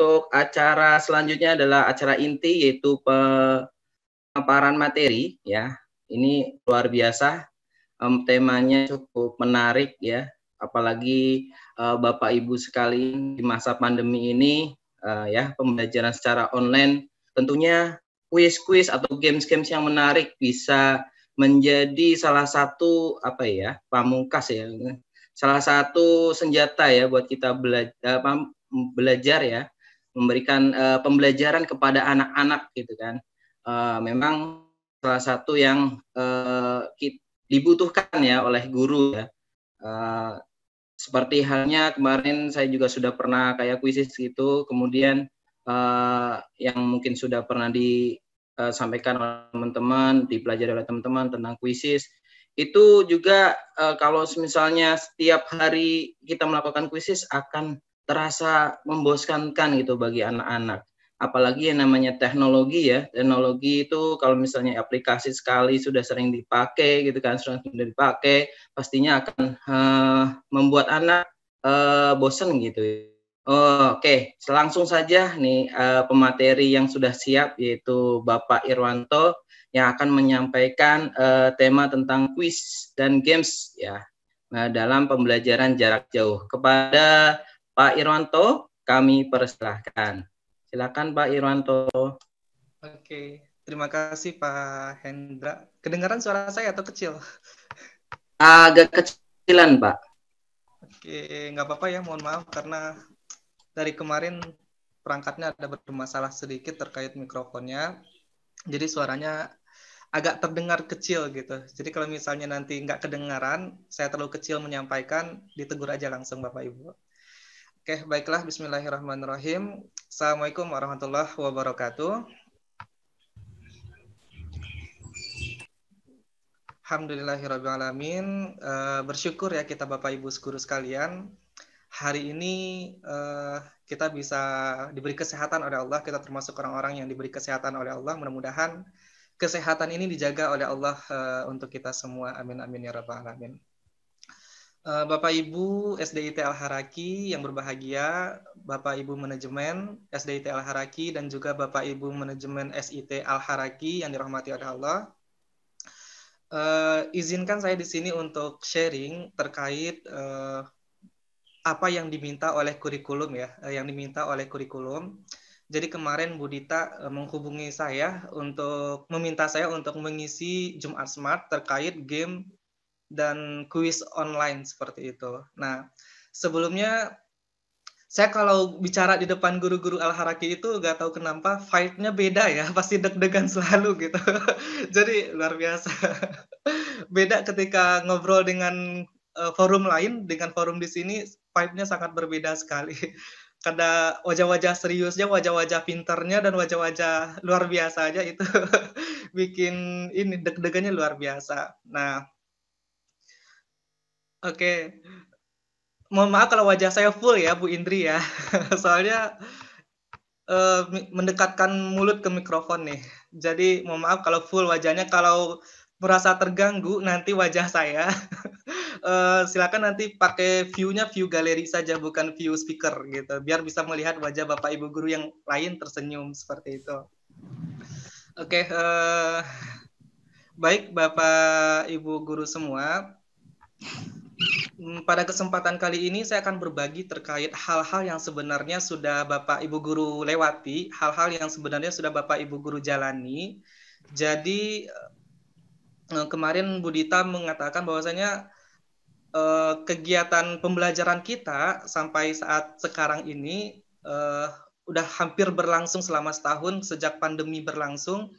untuk acara selanjutnya adalah acara inti yaitu pemaparan materi ya. Ini luar biasa. Um, temanya cukup menarik ya, apalagi uh, Bapak Ibu sekali di masa pandemi ini uh, ya pembelajaran secara online tentunya quiz quiz atau games-games yang menarik bisa menjadi salah satu apa ya pamungkas ya salah satu senjata ya buat kita belajar belajar ya memberikan uh, pembelajaran kepada anak-anak gitu kan uh, memang salah satu yang uh, dibutuhkan ya oleh guru ya uh, seperti halnya kemarin saya juga sudah pernah kayak kuisis gitu kemudian uh, yang mungkin sudah pernah disampaikan oleh teman-teman dipelajari oleh teman-teman tentang kuisis itu juga uh, kalau misalnya setiap hari kita melakukan kuisis akan terasa membosankan gitu bagi anak-anak. Apalagi yang namanya teknologi ya, teknologi itu kalau misalnya aplikasi sekali sudah sering dipakai gitu kan, sudah dipakai, pastinya akan uh, membuat anak uh, eh, bosan gitu. Oh, Oke, okay. langsung saja nih uh, pemateri yang sudah siap yaitu Bapak Irwanto yang akan menyampaikan uh, tema tentang quiz dan games ya nah, dalam pembelajaran jarak jauh kepada Pak Irwanto, kami persilahkan. Silakan Pak Irwanto. Oke, terima kasih Pak Hendra. Kedengaran suara saya atau kecil? Agak kecilan Pak. Oke, nggak apa-apa ya, mohon maaf karena dari kemarin perangkatnya ada bermasalah sedikit terkait mikrofonnya. Jadi suaranya agak terdengar kecil gitu. Jadi kalau misalnya nanti nggak kedengaran, saya terlalu kecil menyampaikan, ditegur aja langsung Bapak Ibu. Oke, baiklah. Bismillahirrahmanirrahim. Assalamualaikum warahmatullahi wabarakatuh. Alhamdulillahirrahmanirrahim. Uh, eh, bersyukur ya kita Bapak Ibu guru sekalian. Hari ini uh, kita bisa diberi kesehatan oleh Allah. Kita termasuk orang-orang yang diberi kesehatan oleh Allah. Mudah-mudahan kesehatan ini dijaga oleh Allah uh, untuk kita semua. Amin amin ya rabbal alamin. Eh, Bapak Ibu SDIT Al Haraki yang berbahagia, Bapak Ibu Manajemen SDIT Al Haraki dan juga Bapak Ibu Manajemen SIT Al Haraki yang dirahmati oleh Allah. Uh, izinkan saya di sini untuk sharing terkait uh, apa yang diminta oleh kurikulum ya, yang diminta oleh kurikulum. Jadi kemarin Bu Dita menghubungi saya untuk meminta saya untuk mengisi Jumat Smart terkait game dan kuis online seperti itu. Nah, sebelumnya saya kalau bicara di depan guru-guru al-haraki itu gak tahu kenapa vibe-nya beda ya, pasti deg-degan selalu gitu. Jadi luar biasa. beda ketika ngobrol dengan eh, forum lain dengan forum di sini vibe-nya sangat berbeda sekali. Kada wajah-wajah seriusnya, wajah-wajah pinternya dan wajah-wajah luar biasa aja itu bikin ini deg-degannya luar biasa. Nah, Oke. Mohon maaf kalau wajah saya full ya Bu Indri ya. Soalnya eh, mendekatkan mulut ke mikrofon nih. Jadi mohon maaf kalau full wajahnya kalau merasa terganggu nanti wajah saya. eh, silakan nanti pakai view-nya view galeri saja bukan view speaker gitu. Biar bisa melihat wajah Bapak Ibu guru yang lain tersenyum seperti itu. Oke, eh, baik Bapak Ibu guru semua. Hmm, pada kesempatan kali ini saya akan berbagi terkait hal-hal yang sebenarnya sudah Bapak Ibu guru lewati, hal-hal yang sebenarnya sudah Bapak Ibu guru jalani. Jadi eh, eh, kemarin Budita mengatakan bahwasanya eh, kegiatan pembelajaran kita sampai saat sekarang ini sudah udah hampir berlangsung selama setahun sejak pandemi berlangsung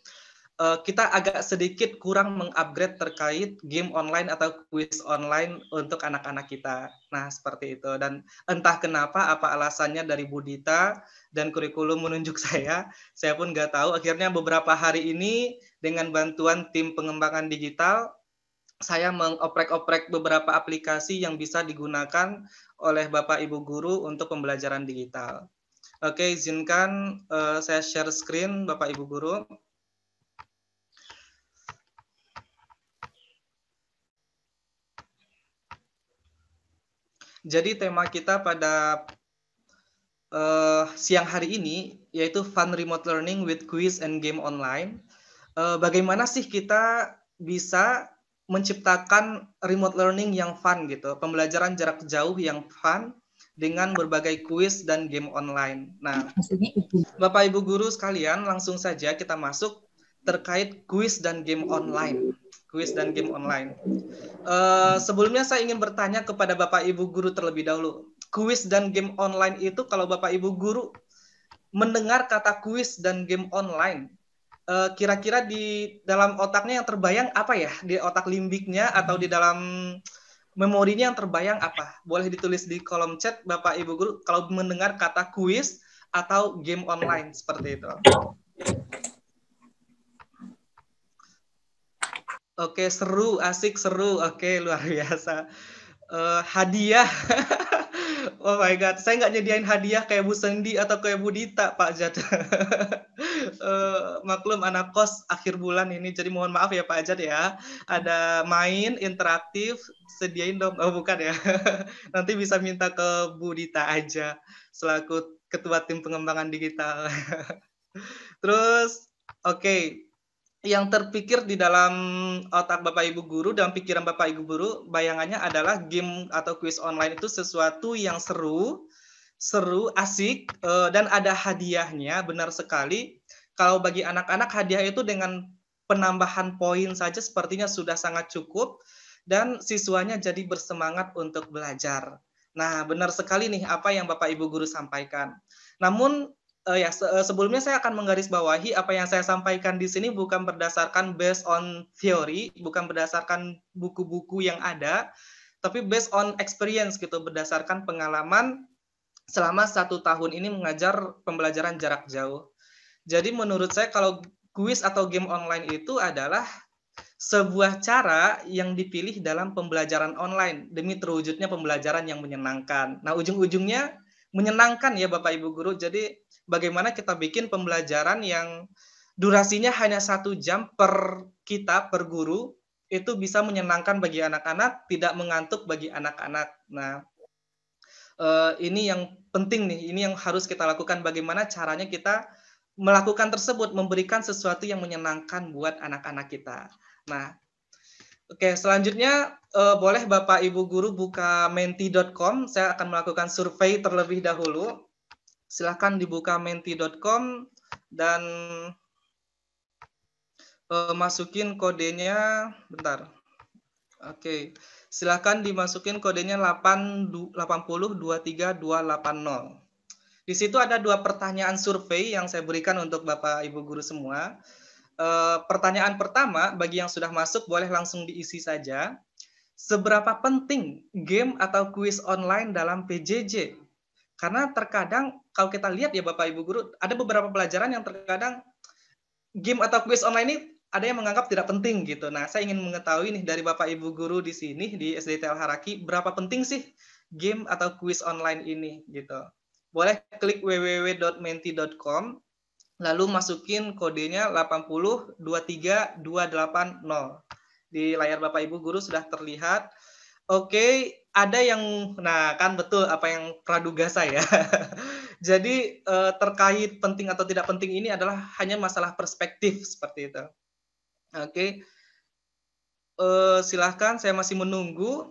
uh, kita agak sedikit kurang mengupgrade terkait game online atau quiz online untuk anak-anak kita. Nah, seperti itu. Dan entah kenapa apa alasannya dari Budita dan kurikulum menunjuk saya, saya pun nggak tahu. Akhirnya beberapa hari ini dengan bantuan tim pengembangan digital, saya mengoprek-oprek beberapa aplikasi yang bisa digunakan oleh Bapak Ibu guru untuk pembelajaran digital. Oke, izinkan uh, saya share screen Bapak Ibu guru. Jadi tema kita pada uh, siang hari ini yaitu Fun Remote Learning with Quiz and Game Online. Uh, bagaimana sih kita bisa menciptakan remote learning yang fun gitu, pembelajaran jarak jauh yang fun dengan berbagai kuis dan game online. Nah, Bapak Ibu guru sekalian, langsung saja kita masuk terkait kuis dan game online kuis dan game online. Uh, sebelumnya saya ingin bertanya kepada Bapak Ibu guru terlebih dahulu. Kuis dan game online itu kalau Bapak Ibu guru mendengar kata kuis dan game online, kira eh, kira-kira di dalam otaknya yang terbayang apa ya? Di otak limbiknya atau di dalam memorinya yang terbayang apa? Boleh ditulis di kolom chat Bapak Ibu guru kalau mendengar kata kuis atau game online seperti itu. Oke, seru, asik, seru. Oke, luar biasa. Uh, hadiah. oh my God. Saya nggak nyediain hadiah kayak Bu Sendi atau kayak Bu Dita, Pak Jad. uh, maklum anak kos akhir bulan ini. Jadi mohon maaf ya Pak Jad ya. Ada main, interaktif, sediain dong. Oh bukan ya. Nanti bisa minta ke Bu Dita aja. Selaku Ketua Tim Pengembangan Digital. Terus, oke. Okay yang terpikir di dalam otak Bapak Ibu guru dan pikiran Bapak Ibu guru bayangannya adalah game atau kuis online itu sesuatu yang seru, seru, asik eh, dan ada hadiahnya benar sekali. Kalau bagi anak-anak hadiah itu dengan penambahan poin saja sepertinya sudah sangat cukup dan siswanya jadi bersemangat untuk belajar. Nah, benar sekali nih apa yang Bapak Ibu guru sampaikan. Namun uh, ya se eh, sebelumnya saya akan menggarisbawahi apa yang saya sampaikan di sini bukan berdasarkan based on theory, bukan berdasarkan buku-buku yang ada, tapi based on experience gitu, berdasarkan pengalaman selama satu tahun ini mengajar pembelajaran jarak jauh. Jadi menurut saya kalau kuis atau game online itu adalah sebuah cara yang dipilih dalam pembelajaran online demi terwujudnya pembelajaran yang menyenangkan. Nah, ujung-ujungnya menyenangkan ya Bapak Ibu guru. Jadi bagaimana kita bikin pembelajaran yang durasinya hanya satu jam per kita per guru itu bisa menyenangkan bagi anak-anak, tidak mengantuk bagi anak-anak. Nah, eh, ini yang penting nih, ini yang harus kita lakukan. Bagaimana caranya kita melakukan tersebut, memberikan sesuatu yang menyenangkan buat anak-anak kita. Nah, Oke, selanjutnya eh, boleh Bapak Ibu guru buka menti.com. Saya akan melakukan survei terlebih dahulu silahkan dibuka menti.com dan uh, masukin kodenya bentar. Oke, okay. silahkan dimasukin kodenya 8823280 Di situ ada dua pertanyaan survei yang saya berikan untuk Bapak Ibu guru semua. Uh, pertanyaan pertama bagi yang sudah masuk boleh langsung diisi saja. Seberapa penting game atau kuis online dalam PJJ? Karena terkadang kalau kita lihat ya Bapak Ibu guru, ada beberapa pelajaran yang terkadang game atau quiz online ini ada yang menganggap tidak penting gitu. Nah, saya ingin mengetahui nih dari Bapak Ibu guru di sini di SDTL Haraki, berapa penting sih game atau quiz online ini gitu. Boleh klik www.menti.com lalu masukin kodenya 8023280. Di layar Bapak Ibu guru sudah terlihat Oke, ada yang nah kan betul apa yang praduga saya. Jadi eh, terkait penting atau tidak penting ini adalah hanya masalah perspektif seperti itu. Oke. Eh, silahkan saya masih menunggu.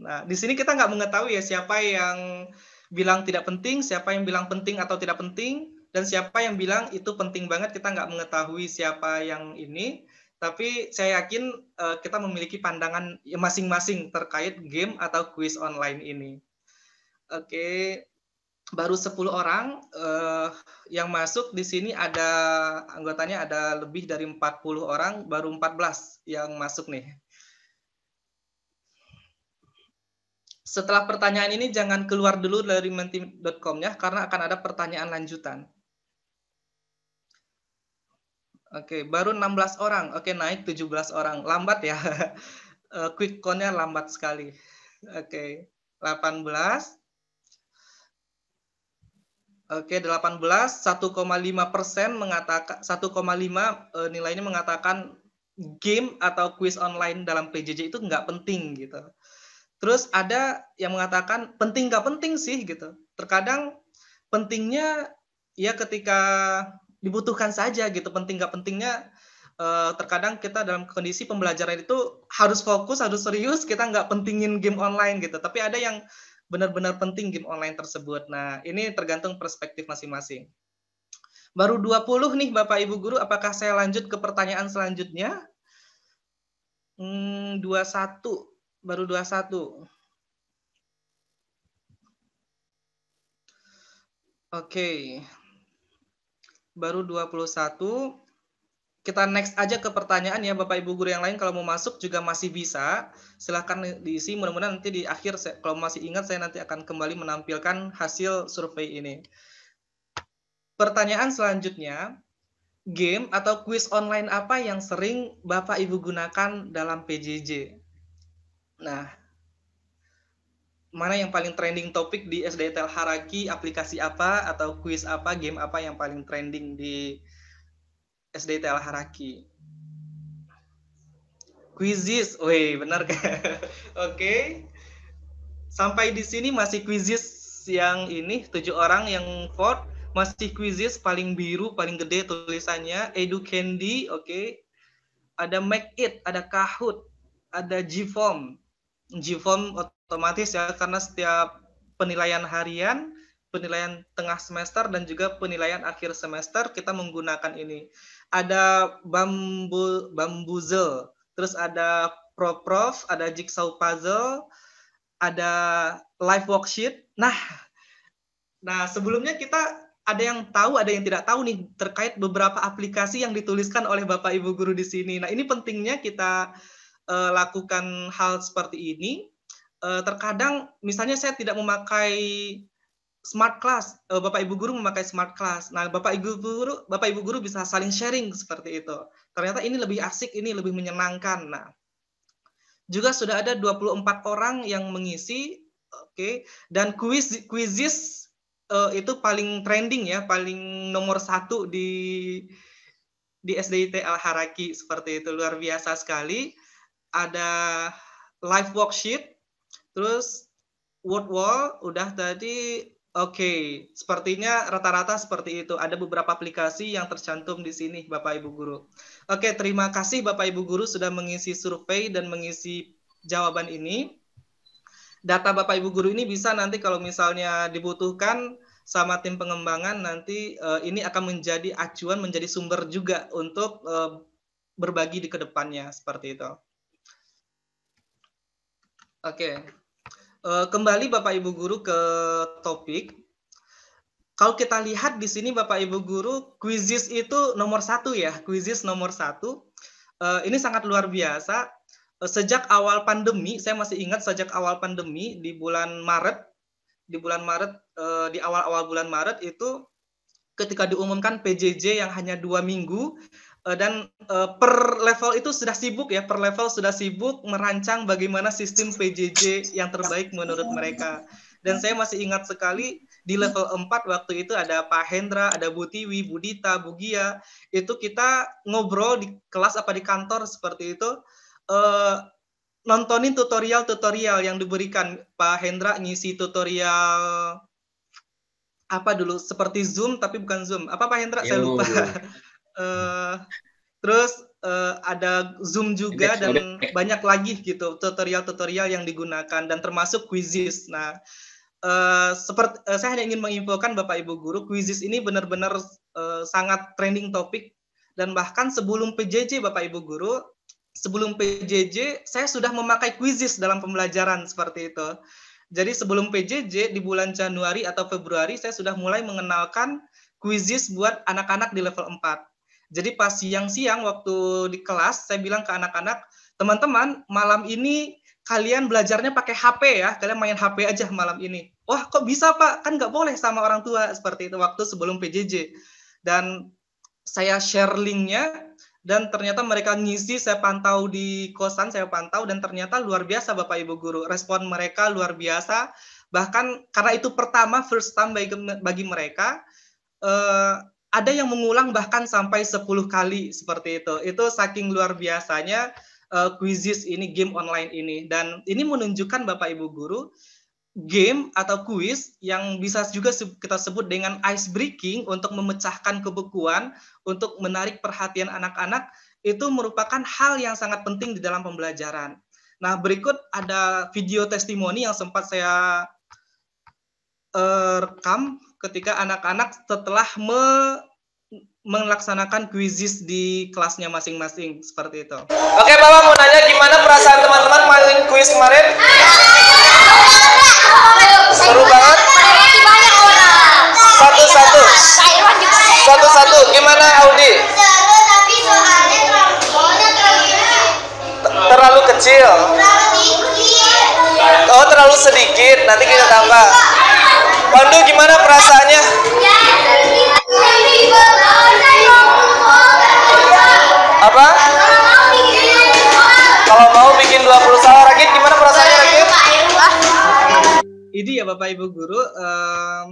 Nah, di sini kita nggak mengetahui ya siapa yang bilang tidak penting, siapa yang bilang penting atau tidak penting, dan siapa yang bilang itu penting banget kita nggak mengetahui siapa yang ini tapi saya yakin uh, kita memiliki pandangan ya masing-masing terkait game atau kuis online ini. Oke, okay. baru 10 orang uh, yang masuk di sini ada anggotanya ada lebih dari 40 orang, baru 14 yang masuk nih. Setelah pertanyaan ini jangan keluar dulu dari menti.com ya karena akan ada pertanyaan lanjutan. Oke, okay, baru 16 orang. Oke, okay, naik 17 orang. Lambat ya. Eh, quick count-nya lambat sekali. Oke, okay, 18. Oke, okay, 18 1,5 persen mengatakan 1,5 eh, nilainya mengatakan game atau quiz online dalam PJJ itu nggak penting gitu. Terus ada yang mengatakan penting nggak penting sih gitu. Terkadang pentingnya ya ketika dibutuhkan saja gitu penting nggak pentingnya uh, terkadang kita dalam kondisi pembelajaran itu harus fokus harus serius kita nggak pentingin game online gitu tapi ada yang benar-benar penting game online tersebut nah ini tergantung perspektif masing-masing baru 20 nih Bapak Ibu guru apakah saya lanjut ke pertanyaan selanjutnya hmm, satu. baru dua satu. Oke, baru 21. Kita next aja ke pertanyaan ya Bapak Ibu guru yang lain kalau mau masuk juga masih bisa. Silahkan diisi mudah-mudahan nanti di akhir kalau masih ingat saya nanti akan kembali menampilkan hasil survei ini. Pertanyaan selanjutnya, game atau quiz online apa yang sering Bapak Ibu gunakan dalam PJJ? Nah, mana yang paling trending topik di SD Haraki, aplikasi apa atau quiz apa, game apa yang paling trending di SD Haraki. Quizzes, woi benar kan? Oke. Okay. Sampai di sini masih quizzes yang ini tujuh orang yang vote masih quizzes paling biru paling gede tulisannya Edu Candy, oke. Okay. Ada Make It, ada Kahoot, ada G-Form Gform. Gform otomatis ya karena setiap penilaian harian, penilaian tengah semester dan juga penilaian akhir semester kita menggunakan ini. Ada bambu bambuzel, terus ada proprof, ada jigsaw puzzle, ada live worksheet. Nah, nah sebelumnya kita ada yang tahu, ada yang tidak tahu nih terkait beberapa aplikasi yang dituliskan oleh Bapak Ibu guru di sini. Nah, ini pentingnya kita eh, lakukan hal seperti ini Eh, terkadang misalnya saya tidak memakai smart class, eh, Bapak Ibu guru memakai smart class. Nah, Bapak Ibu guru, Bapak Ibu guru bisa saling sharing seperti itu. Ternyata ini lebih asik, ini lebih menyenangkan. Nah, juga sudah ada 24 orang yang mengisi, oke. dan kuis kuisis uh, itu paling trending ya, paling nomor satu di di SDIT Al Haraki seperti itu luar biasa sekali. Ada live worksheet Terus word wall udah tadi oke. Okay. Sepertinya rata-rata seperti itu. Ada beberapa aplikasi yang tercantum di sini Bapak Ibu guru. Oke, okay, terima kasih Bapak Ibu guru sudah mengisi survei dan mengisi jawaban ini. Data Bapak Ibu guru ini bisa nanti kalau misalnya dibutuhkan sama tim pengembangan nanti uh, ini akan menjadi acuan menjadi sumber juga untuk uh, berbagi di kedepannya seperti itu. Oke. Okay. Eh, kembali Bapak Ibu guru ke topik. Kalau kita lihat di sini Bapak Ibu guru, kuisis itu nomor satu ya, kuisis nomor satu. Eh, ini sangat luar biasa. Eh, sejak awal pandemi, saya masih ingat sejak awal pandemi di bulan Maret, di bulan Maret, di awal-awal bulan Maret itu ketika diumumkan PJJ yang hanya dua minggu, Eh, dan uh, per level itu sudah sibuk ya, per level sudah sibuk merancang bagaimana sistem PJJ yang terbaik menurut mereka. Dan saya masih ingat sekali di level 4 waktu itu ada Pak Hendra, ada Bu Tiwi, Bu Dita, Bu Gia. Itu kita ngobrol di kelas apa di kantor seperti itu. Uh, nontonin tutorial-tutorial yang diberikan Pak Hendra ngisi tutorial apa dulu seperti Zoom tapi bukan Zoom. Apa Pak Hendra? Ilmu, saya lupa. Eh, terus uh, ada Zoom juga dan okay. banyak lagi gitu tutorial-tutorial yang digunakan dan termasuk quizzes. Nah, uh, seperti uh, saya hanya ingin menginfokan Bapak Ibu guru, quizzes ini benar-benar uh, sangat trending topik dan bahkan sebelum PJJ Bapak Ibu guru, sebelum PJJ saya sudah memakai kuisis dalam pembelajaran seperti itu. Jadi sebelum PJJ di bulan Januari atau Februari saya sudah mulai mengenalkan kuisis buat anak-anak di level 4 jadi pas siang-siang waktu di kelas saya bilang ke anak-anak, teman-teman malam ini kalian belajarnya pakai HP ya, kalian main HP aja malam ini. Wah kok bisa pak? Kan nggak boleh sama orang tua seperti itu waktu sebelum PJJ. Dan saya share linknya dan ternyata mereka ngisi saya pantau di kosan saya pantau dan ternyata luar biasa Bapak Ibu guru respon mereka luar biasa bahkan karena itu pertama first time bagi, bagi mereka eh, ada yang mengulang bahkan sampai 10 kali seperti itu. Itu saking luar biasanya uh, quizzes ini, game online ini. Dan ini menunjukkan Bapak Ibu guru game atau kuis yang bisa juga kita sebut dengan ice breaking untuk memecahkan kebekuan, untuk menarik perhatian anak-anak itu merupakan hal yang sangat penting di dalam pembelajaran. Nah, berikut ada video testimoni yang sempat saya uh, rekam ketika anak-anak setelah me melaksanakan kuisis di kelasnya masing-masing seperti itu. Oke, Bapak mau nanya gimana perasaan teman-teman main kuis kemarin? Seru banget. Satu-satu. Satu-satu. Gimana Audi? Terlalu kecil. Oh, terlalu sedikit. Nanti kita tambah. Pandu gimana rasanya? Apa? Kalau mau bikin 20 salah Rakit, gimana perasaannya Rakit? Ini ya Bapak Ibu Guru, um,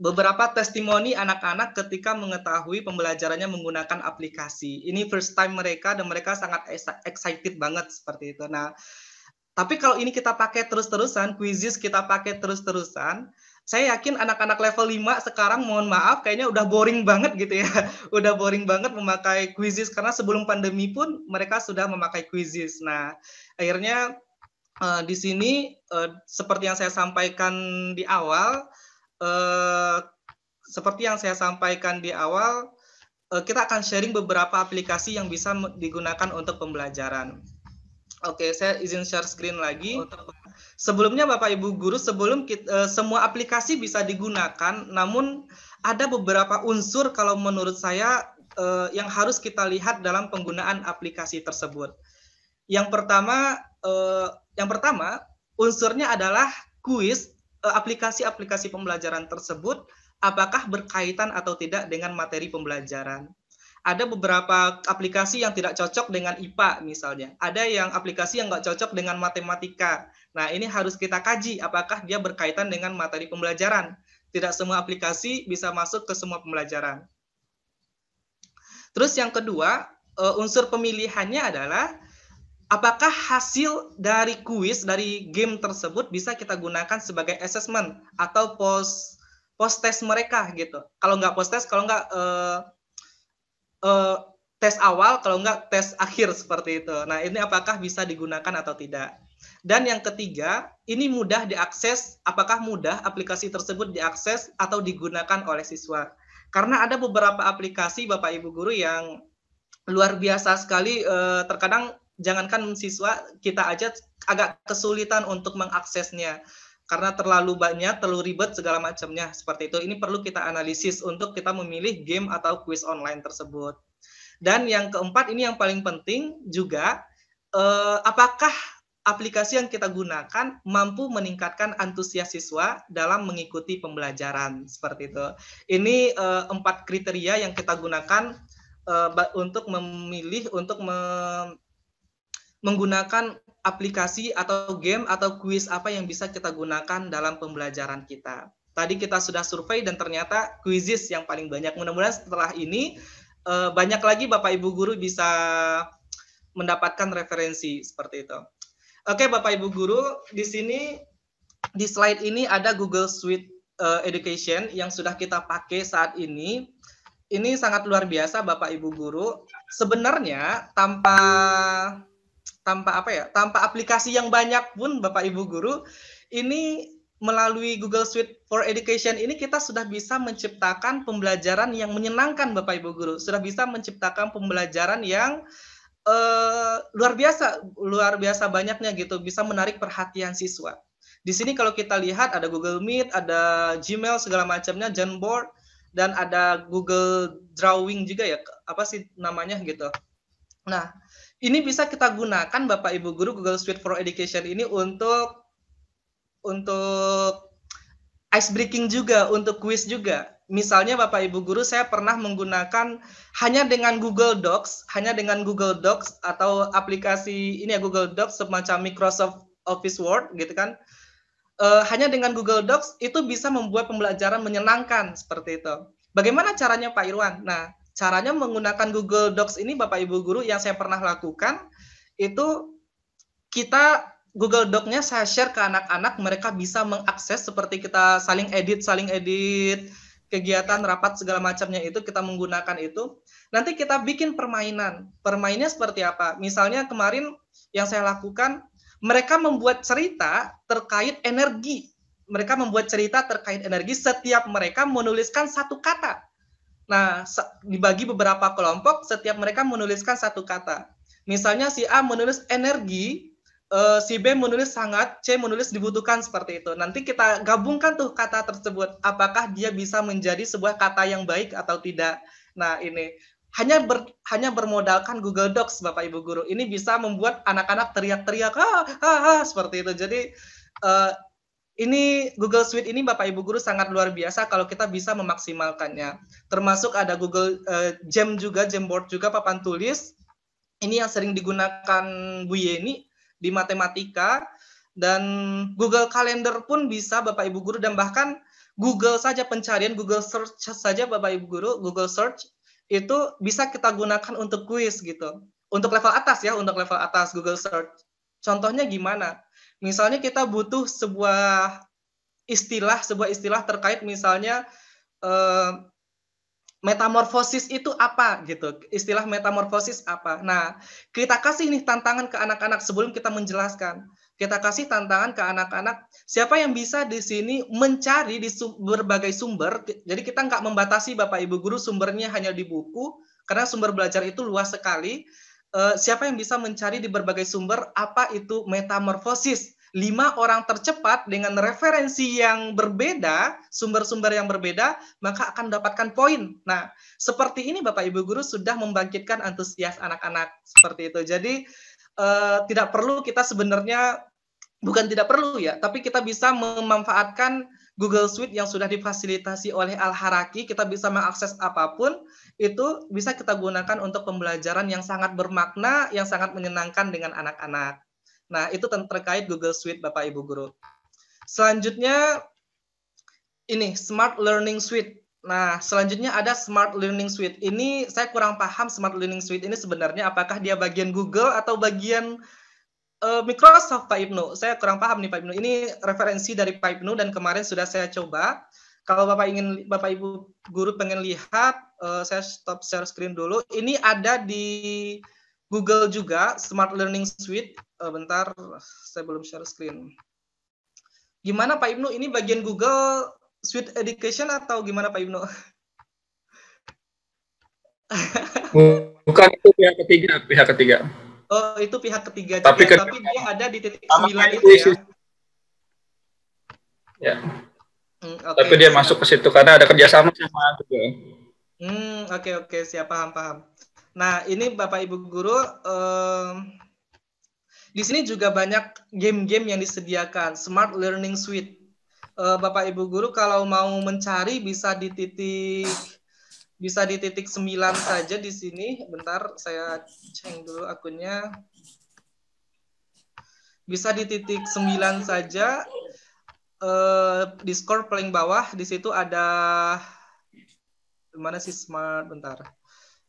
beberapa testimoni anak-anak ketika mengetahui pembelajarannya menggunakan aplikasi. Ini first time mereka dan mereka sangat excited banget seperti itu. Nah, tapi kalau ini kita pakai terus-terusan, quizzes kita pakai terus-terusan, saya yakin anak-anak level 5 sekarang mohon maaf kayaknya udah boring banget gitu ya. udah boring banget memakai quizzes karena sebelum pandemi pun mereka sudah memakai quizzes. Nah, akhirnya uh, di sini uh, seperti yang saya sampaikan di awal uh, seperti yang saya sampaikan di awal kita akan sharing beberapa aplikasi yang bisa digunakan untuk pembelajaran. Oke, saya izin share screen lagi untuk oh, Sebelumnya Bapak Ibu guru, sebelum kita, eh, semua aplikasi bisa digunakan, namun ada beberapa unsur kalau menurut saya eh, yang harus kita lihat dalam penggunaan aplikasi tersebut. Yang pertama, eh, yang pertama unsurnya adalah kuis aplikasi-aplikasi pembelajaran tersebut apakah berkaitan atau tidak dengan materi pembelajaran. Ada beberapa aplikasi yang tidak cocok dengan IPA misalnya. Ada yang aplikasi yang nggak cocok dengan matematika. Nah, ini harus kita kaji apakah dia berkaitan dengan materi pembelajaran. Tidak semua aplikasi bisa masuk ke semua pembelajaran. Terus yang kedua, eh, unsur pemilihannya adalah apakah hasil dari kuis dari game tersebut bisa kita gunakan sebagai assessment atau post post test mereka gitu. Kalau nggak post test, kalau nggak uh, uh, tes awal, kalau nggak tes akhir seperti itu. Nah, ini apakah bisa digunakan atau tidak? Dan yang ketiga, ini mudah diakses, apakah mudah aplikasi tersebut diakses atau digunakan oleh siswa. Karena ada beberapa aplikasi Bapak Ibu guru yang luar biasa sekali eh, terkadang jangankan siswa kita aja agak kesulitan untuk mengaksesnya karena terlalu banyak, terlalu ribet segala macamnya seperti itu. Ini perlu kita analisis untuk kita memilih game atau quiz online tersebut. Dan yang keempat ini yang paling penting juga eh, apakah aplikasi yang kita gunakan mampu meningkatkan antusias siswa dalam mengikuti pembelajaran seperti itu. Ini uh, empat kriteria yang kita gunakan uh, untuk memilih untuk me menggunakan aplikasi atau game atau kuis apa yang bisa kita gunakan dalam pembelajaran kita. Tadi kita sudah survei dan ternyata kuisis yang paling banyak. Mudah-mudahan setelah ini eh, banyak lagi Bapak Ibu guru bisa mendapatkan referensi seperti itu. Oke, Bapak Ibu guru, di sini di slide ini ada Google Suite uh, Education yang sudah kita pakai saat ini. Ini sangat luar biasa Bapak Ibu guru. Sebenarnya tanpa tanpa apa ya? Tanpa aplikasi yang banyak pun Bapak Ibu guru, ini melalui Google Suite for Education ini kita sudah bisa menciptakan pembelajaran yang menyenangkan Bapak Ibu guru, sudah bisa menciptakan pembelajaran yang Eh, luar biasa luar biasa banyaknya gitu bisa menarik perhatian siswa. Di sini kalau kita lihat ada Google Meet, ada Gmail segala macamnya, Jamboard dan ada Google Drawing juga ya apa sih namanya gitu. Nah, ini bisa kita gunakan Bapak Ibu guru Google Suite for Education ini untuk untuk ice breaking juga untuk kuis juga. Misalnya Bapak Ibu guru saya pernah menggunakan hanya dengan Google Docs, hanya dengan Google Docs atau aplikasi ini ya Google Docs semacam Microsoft Office Word gitu kan. Uh, hanya dengan Google Docs itu bisa membuat pembelajaran menyenangkan seperti itu. Bagaimana caranya Pak Irwan? Nah, caranya menggunakan Google Docs ini Bapak Ibu guru yang saya pernah lakukan itu kita Google Doc-nya saya share ke anak-anak, mereka bisa mengakses seperti kita saling edit, saling edit kegiatan iya. rapat segala macamnya itu kita menggunakan itu. Nanti kita bikin permainan. Permainnya seperti apa? Misalnya kemarin yang saya lakukan, mereka membuat cerita terkait energi. Mereka membuat cerita terkait energi. Setiap mereka menuliskan satu kata. Nah, dibagi beberapa kelompok, setiap mereka menuliskan satu kata. Misalnya si A menulis energi, uh, si B menulis sangat, C menulis dibutuhkan seperti itu. Nanti kita gabungkan tuh kata tersebut, apakah dia bisa menjadi sebuah kata yang baik atau tidak. Nah ini hanya ber, hanya bermodalkan Google Docs Bapak Ibu guru ini bisa membuat anak-anak teriak-teriak ah, ah, ah, seperti itu. Jadi uh, ini Google Suite ini Bapak Ibu guru sangat luar biasa kalau kita bisa memaksimalkannya. Termasuk ada Google uh, eh, Jam juga, Jamboard juga papan tulis. Ini yang sering digunakan Bu Yeni di matematika dan Google Calendar pun bisa Bapak Ibu guru dan bahkan Google saja pencarian Google search saja Bapak Ibu guru Google search itu bisa kita gunakan untuk kuis gitu. Untuk level atas ya, untuk level atas Google search. Contohnya gimana? Misalnya kita butuh sebuah istilah, sebuah istilah terkait misalnya eh, metamorfosis itu apa gitu istilah metamorfosis apa nah kita kasih nih tantangan ke anak-anak sebelum kita menjelaskan kita kasih tantangan ke anak-anak siapa yang bisa di sini mencari di berbagai sumber jadi kita nggak membatasi bapak ibu guru sumbernya hanya di buku karena sumber belajar itu luas sekali eh, siapa yang bisa mencari di berbagai sumber apa itu metamorfosis lima orang tercepat dengan referensi yang berbeda, sumber-sumber yang berbeda, maka akan mendapatkan poin. Nah, seperti ini Bapak Ibu guru sudah membangkitkan antusias anak-anak seperti itu. Jadi eh, tidak perlu kita sebenarnya bukan tidak perlu ya, tapi kita bisa memanfaatkan Google Suite yang sudah difasilitasi oleh Al-Haraki, kita bisa mengakses apapun, itu bisa kita gunakan untuk pembelajaran yang sangat bermakna, yang sangat menyenangkan dengan anak-anak. Nah, itu terkait Google Suite Bapak Ibu guru. Selanjutnya ini Smart Learning Suite. Nah, selanjutnya ada Smart Learning Suite. Ini saya kurang paham Smart Learning Suite ini sebenarnya apakah dia bagian Google atau bagian uh, Microsoft Pak Ibnu. Saya kurang paham nih Pak Ibnu. Ini referensi dari Pak Ibnu dan kemarin sudah saya coba. Kalau Bapak ingin Bapak Ibu guru pengen lihat, uh, saya stop share screen dulu. Ini ada di Google juga Smart Learning Suite. Uh, bentar, saya belum share screen. Gimana Pak Ibnu? Ini bagian Google Suite Education atau gimana Pak Ibnu? Bukan itu pihak ketiga, pihak ketiga. Oh, itu pihak ketiga. Tapi, juga, tapi dia ada di titik sembilan itu ya. Ya. Hmm, okay. Tapi dia masuk ke situ karena ada kerjasama sama Google. Hmm, oke okay, oke, okay. siapa paham paham. Nah, ini Bapak Ibu guru eh, di sini juga banyak game-game yang disediakan, Smart Learning Suite. Eh, Bapak Ibu guru kalau mau mencari bisa di titik bisa di titik 9 saja di sini. Bentar saya ceng dulu akunnya. Bisa di titik 9 saja. Eh, di skor paling bawah di situ ada mana sih smart bentar.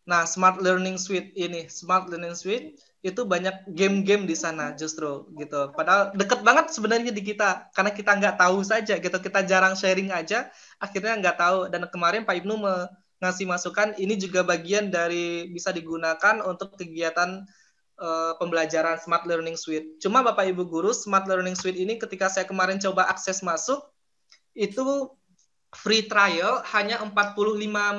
Nah, Smart Learning Suite ini, Smart Learning Suite itu banyak game-game di sana justru gitu. Padahal deket banget sebenarnya di kita karena kita nggak tahu saja gitu. Kita jarang sharing aja, akhirnya nggak tahu. Dan kemarin Pak Ibnu ngasih masukan ini juga bagian dari bisa digunakan untuk kegiatan uh, pembelajaran Smart Learning Suite. Cuma Bapak Ibu guru, Smart Learning Suite ini ketika saya kemarin coba akses masuk itu free trial hanya 45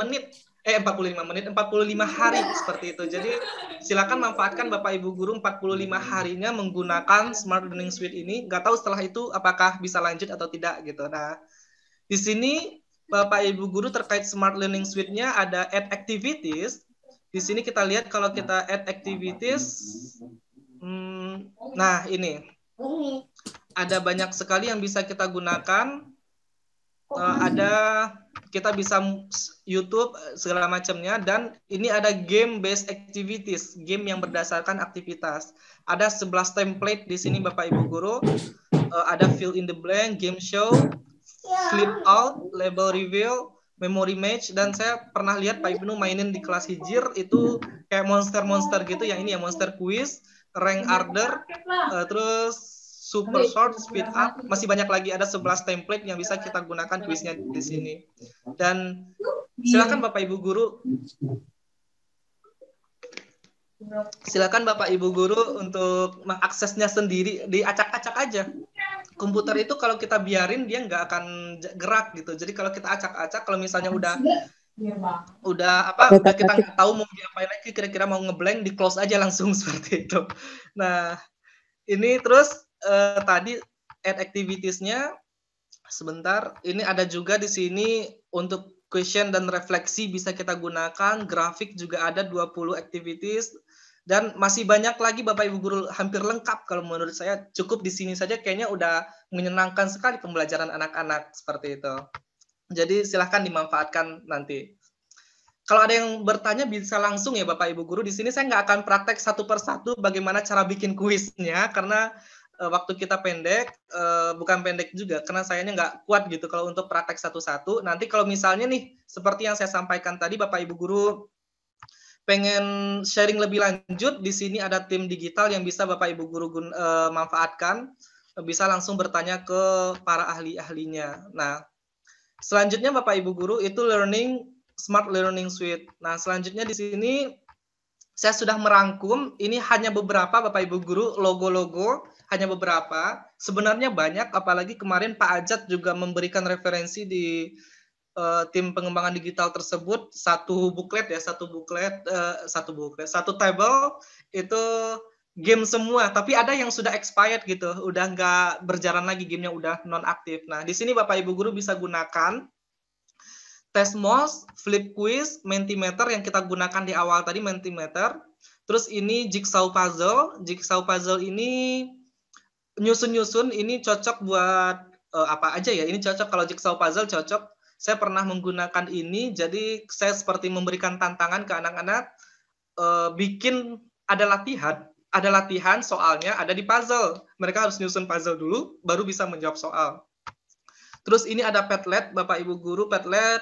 menit eh 45 menit 45 hari seperti itu. Jadi silakan manfaatkan Bapak Ibu guru 45 harinya menggunakan Smart Learning Suite ini. Gak tahu setelah itu apakah bisa lanjut atau tidak gitu. Nah, di sini Bapak Ibu guru terkait Smart Learning Suite-nya ada add activities. Di sini kita lihat kalau kita add activities hmm, nah ini. Ada banyak sekali yang bisa kita gunakan. Uh, ada kita bisa YouTube eh, segala macamnya dan ini ada game based activities, game yang berdasarkan aktivitas. Ada 11 template di sini Bapak Ibu guru. Uh, ada fill in the blank, game show, flip out, label reveal, memory match dan saya pernah lihat Pak Ibnu mainin di kelas hijir itu kayak monster-monster gitu yang ini ya monster quiz, rank order, uh, terus super short, speed up, masih banyak lagi ada 11 template yang bisa kita gunakan kuisnya di sini. Dan silakan Bapak Ibu guru silakan Bapak Ibu guru untuk mengaksesnya sendiri diacak-acak aja. Komputer itu kalau kita biarin dia nggak akan gerak gitu. Jadi kalau kita acak-acak kalau misalnya udah iya, udah apa udah kita nggak tahu mau diapain lagi kira-kira mau ngeblank di close aja langsung seperti itu nah ini terus uh, tadi activities-nya sebentar. Ini ada juga di sini untuk question dan refleksi bisa kita gunakan. Grafik juga ada 20 activities dan masih banyak lagi Bapak Ibu guru hampir lengkap kalau menurut saya cukup di sini saja kayaknya udah menyenangkan sekali pembelajaran anak-anak seperti itu. Jadi silahkan dimanfaatkan nanti. Kalau ada yang bertanya bisa langsung ya Bapak Ibu guru di sini saya nggak akan praktek satu persatu bagaimana cara bikin kuisnya karena uh, waktu kita pendek, uh, bukan pendek juga, karena sayanya nggak kuat gitu kalau untuk praktek satu-satu. Nanti kalau misalnya nih, seperti yang saya sampaikan tadi, Bapak Ibu Guru pengen sharing lebih lanjut, di sini ada tim digital yang bisa Bapak Ibu Guru uh, manfaatkan, bisa langsung bertanya ke para ahli-ahlinya. Nah, selanjutnya Bapak Ibu Guru itu learning Smart Learning Suite. Nah, selanjutnya di sini saya sudah merangkum, ini hanya beberapa Bapak Ibu Guru logo-logo hanya beberapa. Sebenarnya banyak, apalagi kemarin Pak Ajat juga memberikan referensi di uh, tim pengembangan digital tersebut satu buklet ya, satu buklet, uh, eh, satu buklet, satu table itu game semua. Tapi ada yang sudah expired gitu, udah nggak berjalan lagi gamenya udah non aktif. Nah di sini Bapak Ibu guru bisa gunakan Tesmos, Flip Quiz, Mentimeter yang kita gunakan di awal tadi Mentimeter. Terus ini jigsaw puzzle. Jigsaw puzzle ini nyusun-nyusun ini cocok buat uh, apa aja ya? Ini cocok kalau jigsaw puzzle cocok. Saya pernah menggunakan ini, jadi saya seperti memberikan tantangan ke anak-anak uh, bikin ada latihan, ada latihan soalnya ada di puzzle. Mereka harus nyusun puzzle dulu, baru bisa menjawab soal. Terus ini ada Padlet, Bapak Ibu guru Padlet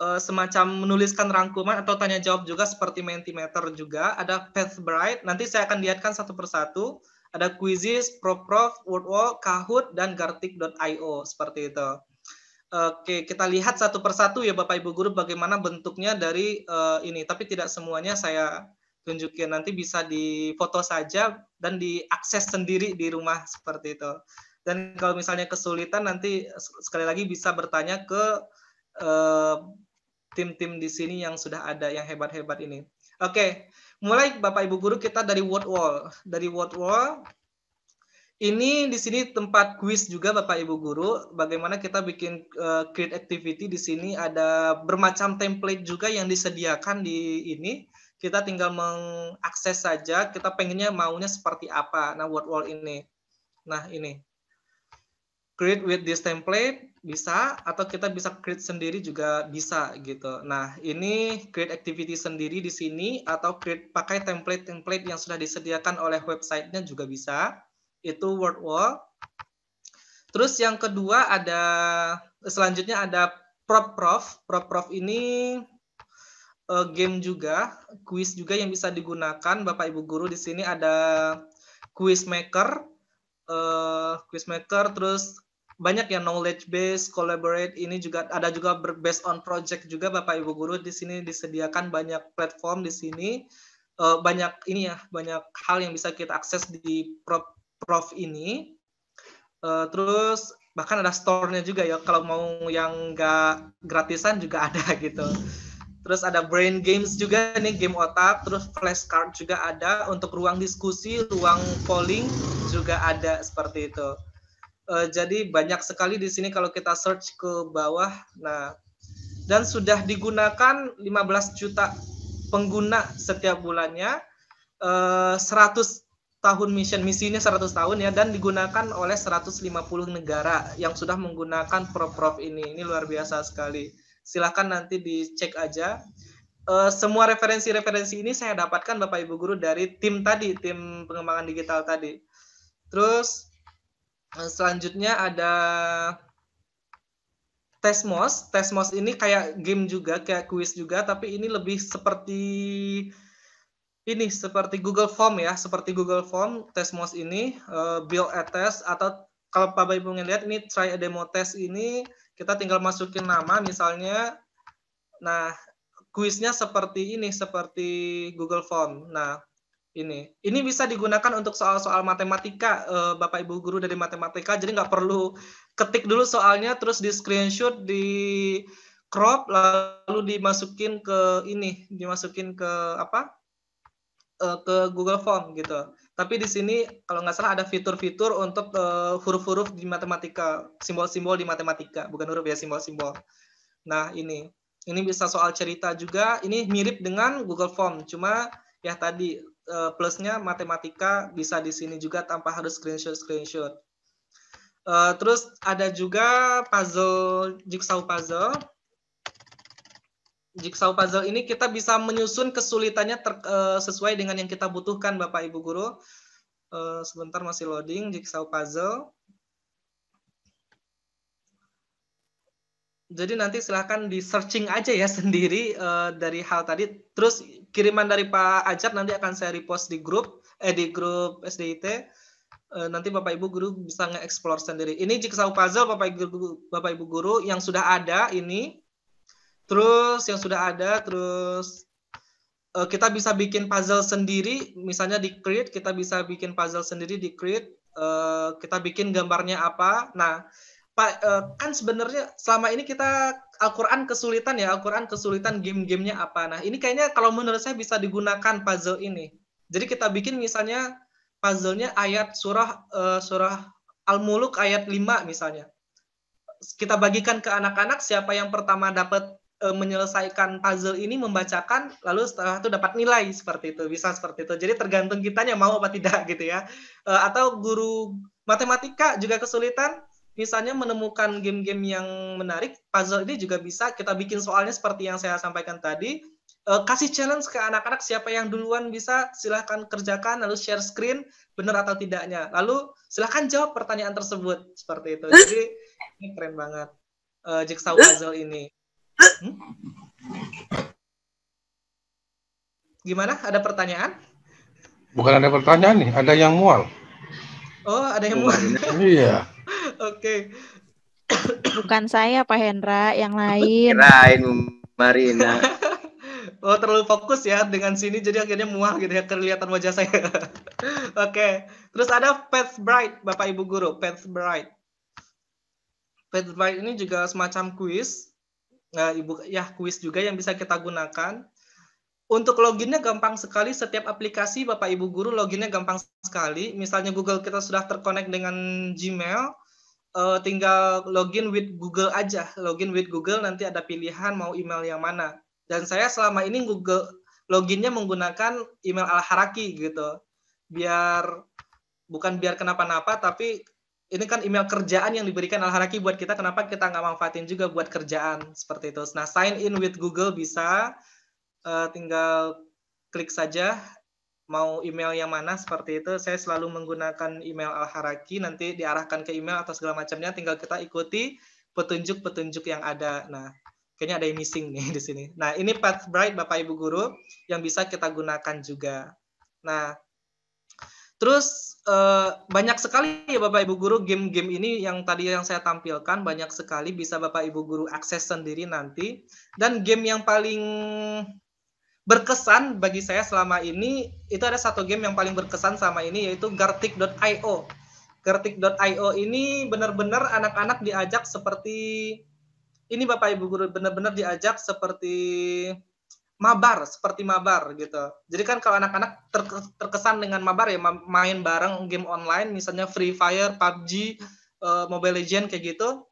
eh, semacam menuliskan rangkuman atau tanya jawab juga seperti Mentimeter juga. Ada bright nanti saya akan lihatkan satu persatu ada Quizzes, ProProf, WordWall, Kahoot, dan Gartik.io seperti itu. Oke, kita lihat satu persatu ya Bapak Ibu guru bagaimana bentuknya dari uh, ini. Tapi tidak semuanya saya tunjukin. Nanti bisa difoto saja dan diakses sendiri di rumah seperti itu. Dan kalau misalnya kesulitan nanti sekali lagi bisa bertanya ke eh, tim-tim uh, tim -tim di sini yang sudah ada yang hebat-hebat ini. Oke, Mulai Bapak Ibu guru kita dari word wall, dari word wall. Ini di sini tempat kuis juga Bapak Ibu guru. Bagaimana kita bikin uh, create activity di sini ada bermacam template juga yang disediakan di ini. Kita tinggal mengakses saja. Kita pengennya maunya seperti apa. Nah word wall ini. Nah ini. Create with this template bisa atau kita bisa create sendiri juga bisa gitu. Nah, ini create activity sendiri di sini atau create pakai template-template yang sudah disediakan oleh websitenya juga bisa. Itu word wall. Terus yang kedua ada selanjutnya ada prop prof. Prop prof ini uh, game juga, quiz juga yang bisa digunakan. Bapak Ibu guru di sini ada quiz maker, uh, eh, quiz maker terus banyak yang knowledge base, collaborate ini juga ada juga based on project juga Bapak Ibu guru di sini disediakan banyak platform di sini uh, banyak ini ya banyak hal yang bisa kita akses di prof, prof ini uh, terus bahkan ada store-nya juga ya kalau mau yang nggak gratisan juga ada gitu terus ada brain games juga nih game otak terus flashcard juga ada untuk ruang diskusi ruang polling juga ada seperti itu Uh, jadi banyak sekali di sini kalau kita search ke bawah. Nah, dan sudah digunakan 15 juta pengguna setiap bulannya. Uh, eh, 100 tahun mission misinya 100 tahun ya dan digunakan oleh 150 negara yang sudah menggunakan Prof. Prof. ini. Ini luar biasa sekali. Silahkan nanti dicek aja. Uh, semua referensi-referensi ini saya dapatkan Bapak Ibu guru dari tim tadi, tim pengembangan digital tadi. Terus Eh, selanjutnya ada Tesmos. Tesmos ini kayak game juga, kayak kuis juga, tapi ini lebih seperti ini seperti Google Form ya, seperti Google Form Tesmos ini uh, build a test atau kalau Pak Bayu pengen lihat ini try a demo test ini kita tinggal masukin nama misalnya. Nah, kuisnya seperti ini, seperti Google Form. Nah, ini. Ini bisa digunakan untuk soal-soal matematika, eh, Bapak Ibu guru dari matematika. Jadi nggak perlu ketik dulu soalnya, terus di screenshot, di crop, lalu dimasukin ke ini, dimasukin ke apa? Eh, ke Google Form gitu. Tapi di sini kalau nggak salah ada fitur-fitur untuk eh, huruf-huruf di matematika, simbol-simbol di matematika, bukan huruf ya simbol-simbol. Nah ini, ini bisa soal cerita juga. Ini mirip dengan Google Form, cuma ya tadi Eh, plusnya matematika bisa di sini juga tanpa harus screenshot screenshot. Uh, terus ada juga puzzle jigsaw puzzle. Jigsaw puzzle ini kita bisa menyusun kesulitannya ter, uh, sesuai dengan yang kita butuhkan Bapak Ibu guru. Uh, sebentar masih loading jigsaw puzzle. Jadi nanti silahkan di searching aja ya sendiri uh, dari hal tadi. Terus kiriman dari Pak Ajat nanti akan saya repost di grup eh di grup SDIT eh, nanti Bapak Ibu guru bisa nge-explore sendiri. Ini jigsaw puzzle Bapak Ibu guru, Bapak Ibu guru yang sudah ada ini terus yang sudah ada terus eh, kita bisa bikin puzzle sendiri misalnya di create kita bisa bikin puzzle sendiri di create eh, kita bikin gambarnya apa. Nah, Pak, uh, eh, kan sebenarnya selama ini kita Al-Quran kesulitan ya, Al-Quran kesulitan game-gamenya apa. Nah ini kayaknya kalau menurut saya bisa digunakan puzzle ini. Jadi kita bikin misalnya puzzle-nya ayat surah uh, surah Al-Muluk ayat 5 misalnya. Kita bagikan ke anak-anak siapa yang pertama dapat uh, menyelesaikan puzzle ini membacakan lalu setelah itu dapat nilai seperti itu. Bisa seperti itu. Jadi tergantung kitanya mau apa tidak gitu ya. Uh, atau guru matematika juga kesulitan misalnya menemukan game-game yang menarik, puzzle ini juga bisa kita bikin soalnya seperti yang saya sampaikan tadi. Eh, kasih challenge ke anak-anak siapa yang duluan bisa silahkan kerjakan lalu share screen benar atau tidaknya lalu silahkan jawab pertanyaan tersebut seperti itu jadi ini keren banget eh, uh, jigsaw puzzle ini hmm? gimana ada pertanyaan bukan ada pertanyaan nih ada yang mual oh ada yang iya. mual iya Oke. Bukan saya Pak Hendra, yang lain. Kirain Marina. oh terlalu fokus ya dengan sini jadi akhirnya muah gitu ya kelihatan wajah saya. Oke. okay. Terus ada Pet Bright Bapak Ibu guru, Pet Bright. Pet Bright ini juga semacam kuis. Nah, Ibu ya kuis juga yang bisa kita gunakan. Untuk loginnya gampang sekali, setiap aplikasi Bapak Ibu Guru loginnya gampang sekali. Misalnya Google kita sudah terkonek dengan Gmail, uh, tinggal login with Google aja. Login with Google nanti ada pilihan mau email yang mana. Dan saya selama ini Google loginnya menggunakan email Al-Haraki gitu. Biar bukan biar kenapa-napa tapi ini kan email kerjaan yang diberikan Al-Haraki buat kita kenapa kita nggak manfaatin juga buat kerjaan seperti itu. Nah, sign in with Google bisa uh, tinggal klik saja mau email yang mana seperti itu saya selalu menggunakan email al-haraki nanti diarahkan ke email atau segala macamnya tinggal kita ikuti petunjuk-petunjuk yang ada nah kayaknya ada yang missing nih di sini nah ini Bright Bapak Ibu guru yang bisa kita gunakan juga nah terus eh, banyak sekali ya Bapak Ibu guru game-game ini yang tadi yang saya tampilkan banyak sekali bisa Bapak Ibu guru akses sendiri nanti dan game yang paling berkesan bagi saya selama ini itu ada satu game yang paling berkesan selama ini yaitu Gartic.io. Gartic.io ini benar-benar anak-anak diajak seperti ini Bapak Ibu guru benar-benar diajak seperti mabar, seperti mabar gitu. Jadi kan kalau anak-anak terkesan dengan mabar ya main bareng game online misalnya Free Fire, PUBG, eh, Mobile Legend kayak gitu,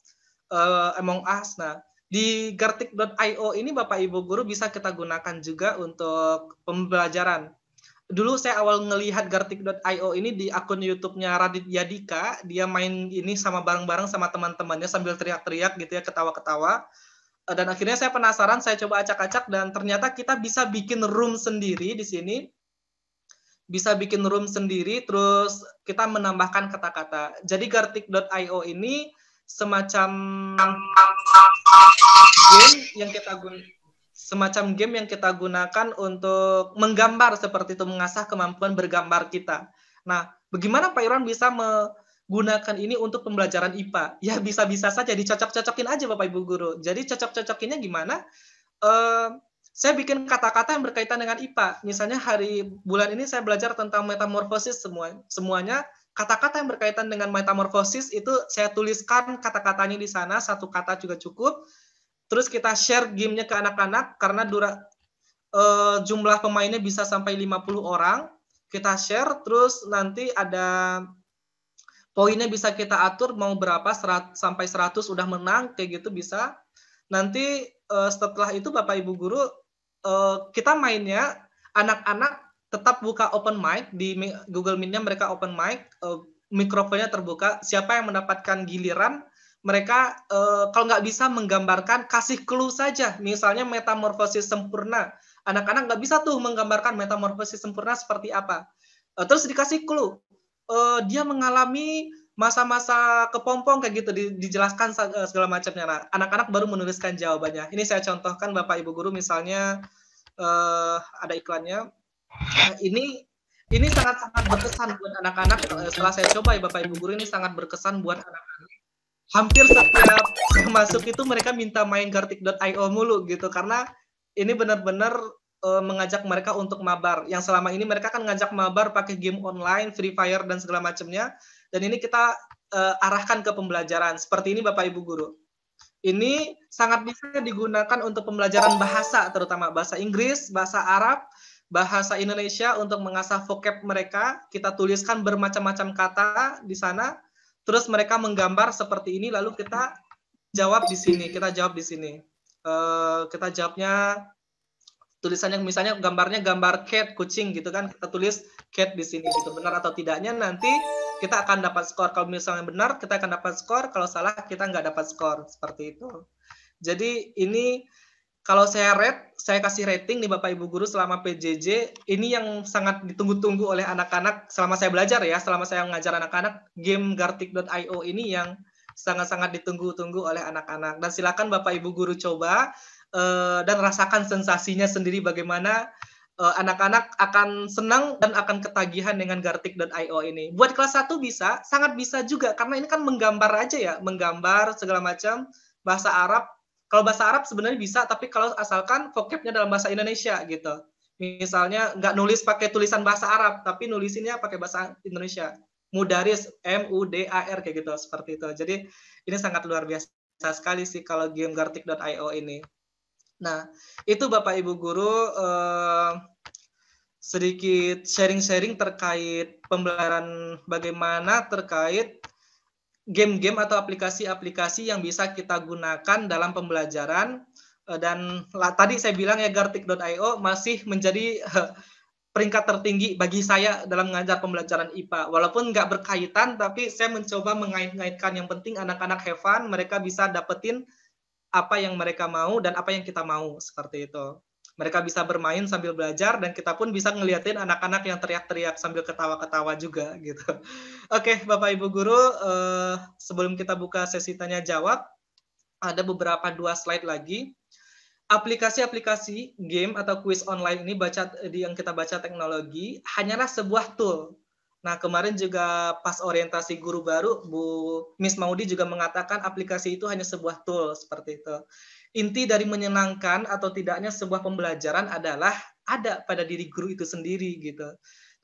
eh, Among Us. Nah, di gartik.io ini Bapak Ibu guru bisa kita gunakan juga untuk pembelajaran. Dulu saya awal ngelihat gartik.io ini di akun YouTube-nya Radit Yadika, dia main ini sama bareng-bareng sama teman-temannya sambil teriak-teriak gitu ya, ketawa-ketawa. Eh, dan akhirnya saya penasaran, saya coba acak-acak dan ternyata kita bisa bikin room sendiri di sini bisa bikin room sendiri, terus kita menambahkan kata-kata. Jadi Gartik.io ini semacam game yang kita gun, semacam game yang kita gunakan untuk menggambar seperti itu mengasah kemampuan bergambar kita. Nah, bagaimana Pak Irwan bisa menggunakan ini untuk pembelajaran IPA? Ya bisa-bisa saja dicocok-cocokin aja Bapak Ibu guru. Jadi cocok-cocokinnya gimana? Uh, saya bikin kata-kata yang berkaitan dengan IPA. Misalnya hari bulan ini saya belajar tentang metamorfosis semua semuanya kata-kata yang berkaitan dengan metamorfosis itu saya tuliskan kata-katanya di sana satu kata juga cukup terus kita share gamenya ke anak-anak karena dura, e, jumlah pemainnya bisa sampai 50 orang kita share terus nanti ada poinnya bisa kita atur mau berapa serat, sampai 100 udah menang kayak gitu bisa nanti e, setelah itu Bapak Ibu guru e, kita mainnya anak-anak tetap buka open mic di Google Meet-nya mereka open mic, uh, mikrofonnya terbuka. Siapa yang mendapatkan giliran, mereka uh, kalau nggak bisa menggambarkan kasih clue saja. Misalnya metamorfosis sempurna. Anak-anak nggak bisa tuh menggambarkan metamorfosis sempurna seperti apa. Uh, terus dikasih clue. Uh, dia mengalami masa-masa kepompong kayak gitu di, dijelaskan segala macamnya. Nah, anak-anak baru menuliskan jawabannya. Ini saya contohkan Bapak Ibu guru misalnya uh, ada iklannya Eh, ini ini sangat-sangat berkesan buat anak-anak. Eh, setelah saya coba ya Bapak Ibu guru ini sangat berkesan buat anak-anak. Hampir setiap masuk itu mereka minta main kartik.io mulu gitu karena ini benar-benar eh, mengajak mereka untuk mabar. Yang selama ini mereka kan ngajak mabar pakai game online, Free Fire dan segala macamnya. Dan ini kita uh, arahkan ke pembelajaran. Seperti ini Bapak Ibu guru. Ini sangat bisa digunakan untuk pembelajaran bahasa terutama bahasa Inggris, bahasa Arab bahasa Indonesia untuk mengasah vocab mereka. Kita tuliskan bermacam-macam kata di sana. Terus mereka menggambar seperti ini, lalu kita jawab di sini. Kita jawab di sini. Uh, kita jawabnya tulisannya misalnya gambarnya gambar cat kucing gitu kan kita tulis cat di sini gitu benar atau tidaknya nanti kita akan dapat skor kalau misalnya benar kita akan dapat skor kalau salah kita nggak dapat skor seperti itu jadi ini kalau saya rate, saya kasih rating nih Bapak Ibu guru selama PJJ ini yang sangat ditunggu-tunggu oleh anak-anak selama saya belajar ya, selama saya mengajar anak-anak game gartik.io ini yang sangat-sangat ditunggu-tunggu oleh anak-anak. Dan silakan Bapak Ibu guru coba uh, dan rasakan sensasinya sendiri bagaimana eh, anak-anak uh, akan senang dan akan ketagihan dengan gartik.io ini. Buat kelas 1 bisa, sangat bisa juga karena ini kan menggambar aja ya, menggambar segala macam bahasa Arab kalau bahasa Arab sebenarnya bisa, tapi kalau asalkan vocabnya dalam bahasa Indonesia gitu. Misalnya nggak nulis pakai tulisan bahasa Arab, tapi nulisinnya pakai bahasa Indonesia. Mudaris, M-U-D-A-R kayak gitu, seperti itu. Jadi ini sangat luar biasa sekali sih kalau gamegartik.io ini. Nah, itu Bapak Ibu guru eh, sedikit sharing-sharing terkait pembelajaran bagaimana terkait game-game atau aplikasi-aplikasi yang bisa kita gunakan dalam pembelajaran eh, dan tadi saya bilang ya gartik.io masih menjadi eh, peringkat tertinggi bagi saya dalam mengajar pembelajaran IPA. Walaupun nggak berkaitan, tapi saya mencoba mengait-ngaitkan yang penting anak-anak have mereka bisa dapetin apa yang mereka mau dan apa yang kita mau, seperti itu mereka bisa bermain sambil belajar dan kita pun bisa ngeliatin anak-anak yang teriak-teriak sambil ketawa-ketawa juga gitu. Oke, okay, Bapak Ibu guru, uh, sebelum kita buka sesi tanya jawab, ada beberapa dua slide lagi. Aplikasi-aplikasi game atau kuis online ini baca di yang kita baca teknologi hanyalah sebuah tool. Nah, kemarin juga pas orientasi guru baru Bu Miss Maudi juga mengatakan aplikasi itu hanya sebuah tool seperti itu inti dari menyenangkan atau tidaknya sebuah pembelajaran adalah ada pada diri guru itu sendiri gitu.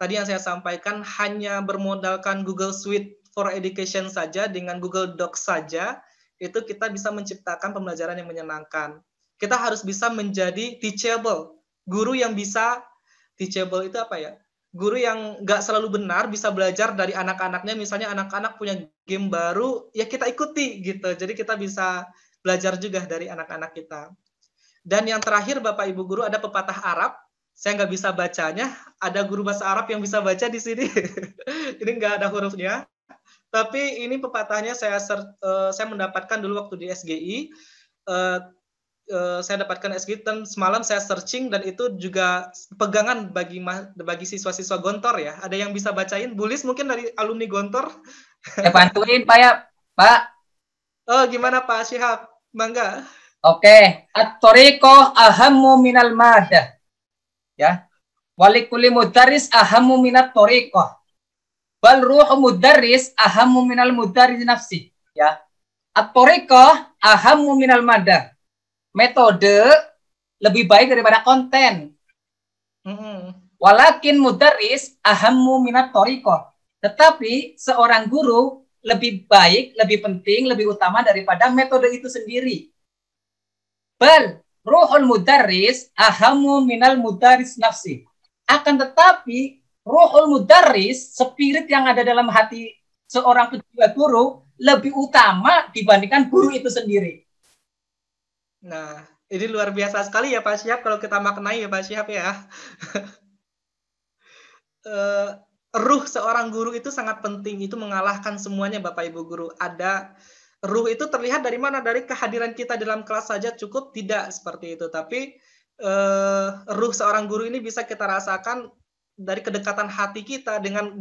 Tadi yang saya sampaikan hanya bermodalkan Google Suite for Education saja dengan Google Docs saja itu kita bisa menciptakan pembelajaran yang menyenangkan. Kita harus bisa menjadi teachable. Guru yang bisa teachable itu apa ya? Guru yang nggak selalu benar bisa belajar dari anak-anaknya. Misalnya anak-anak punya game baru, ya kita ikuti gitu. Jadi kita bisa belajar juga dari anak-anak kita. Dan yang terakhir Bapak Ibu guru ada pepatah Arab. Saya nggak bisa bacanya. Ada guru bahasa Arab yang bisa baca di sini. ini nggak ada hurufnya. Tapi ini pepatahnya saya eh, saya mendapatkan dulu waktu di SGI. Eh, eh, saya dapatkan SGI dan semalam saya searching dan itu juga pegangan bagi bagi siswa-siswa Gontor ya. Ada yang bisa bacain Bulis mungkin dari alumni Gontor. Saya bantuin Pak ya, Pak. Oh, gimana Pak Syihab? Mangga. Oke, okay. at tariqu ahammu minal madah. Ya. Walikuli mudarris ahammu minat toriko. Bal ruhu mudarris ahammu minal mudarris nafsi. Ya. at tariqu ahammu minal madah. Metode lebih baik daripada konten. Mm -hmm. Walakin mudarris ahammu minat toriko. Tetapi seorang guru lebih baik, lebih penting, lebih utama daripada metode itu sendiri. Bal ruhul mudaris ahamu minal mudaris nafsi. Akan tetapi ruhul mudaris, spirit yang ada dalam hati seorang pejuang guru lebih utama dibandingkan guru itu sendiri. Nah, ini luar biasa sekali ya Pak Syah. kalau kita maknai ya Pak Syah ya. Eh, ruh seorang guru itu sangat penting itu mengalahkan semuanya Bapak Ibu guru ada ruh itu terlihat dari mana dari kehadiran kita dalam kelas saja cukup tidak seperti itu tapi eh, ruh seorang guru ini bisa kita rasakan dari kedekatan hati kita dengan